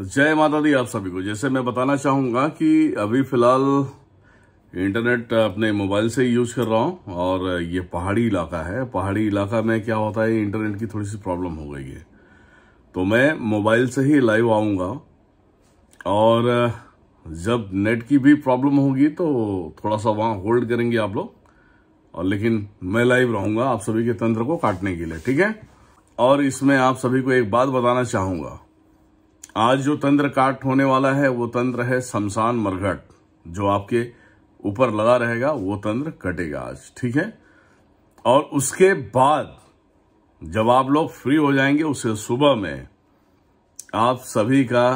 जय माता दी आप सभी को जैसे मैं बताना चाहूँगा कि अभी फ़िलहाल इंटरनेट अपने मोबाइल से ही यूज़ कर रहा हूँ और ये पहाड़ी इलाका है पहाड़ी इलाका में क्या होता है इंटरनेट की थोड़ी सी प्रॉब्लम हो गई है तो मैं मोबाइल से ही लाइव आऊंगा और जब नेट की भी प्रॉब्लम होगी तो थोड़ा सा वहाँ होल्ड करेंगे आप लोग और लेकिन मैं लाइव रहूंगा आप सभी के तंत्र को काटने के लिए ठीक है और इसमें आप सभी को एक बात बताना चाहूँगा आज जो तंत्र काट होने वाला है वो तंत्र है शमशान मरघट जो आपके ऊपर लगा रहेगा वो तंत्र कटेगा आज ठीक है और उसके बाद जब आप लोग फ्री हो जाएंगे उसे सुबह में आप सभी का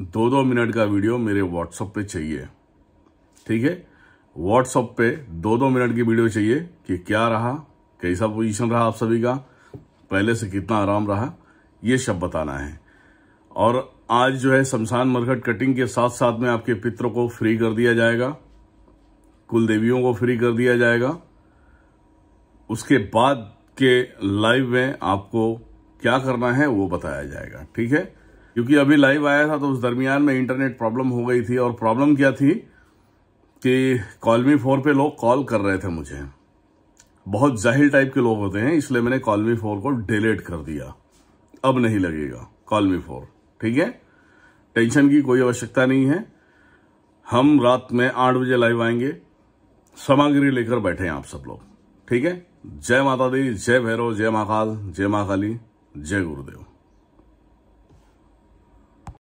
दो दो मिनट का वीडियो मेरे व्हाट्सएप पे चाहिए ठीक है व्हाट्सएप पे दो दो मिनट की वीडियो चाहिए कि क्या रहा कैसा पोजीशन रहा आप सभी का पहले से कितना आराम रहा ये सब बताना है और आज जो है शमशान मरघट कटिंग के साथ साथ में आपके पितरों को फ्री कर दिया जाएगा कुल देवियों को फ्री कर दिया जाएगा उसके बाद के लाइव में आपको क्या करना है वो बताया जाएगा ठीक है क्योंकि अभी लाइव आया था तो उस दरमियान में इंटरनेट प्रॉब्लम हो गई थी और प्रॉब्लम क्या थी कि कॉलमी फोर पे लोग कॉल कर रहे थे मुझे बहुत जाहिर टाइप के लोग होते हैं इसलिए मैंने कॉलमी फोर को डिलीट कर दिया अब नहीं लगेगा कॉलमी फोर ठीक है टेंशन की कोई आवश्यकता नहीं है हम रात में आठ बजे लाइव आएंगे सामग्री लेकर बैठे हैं आप सब लोग ठीक है जय माता दी जय भैरव जय महाकाल जय महाकाली जय गुरुदेव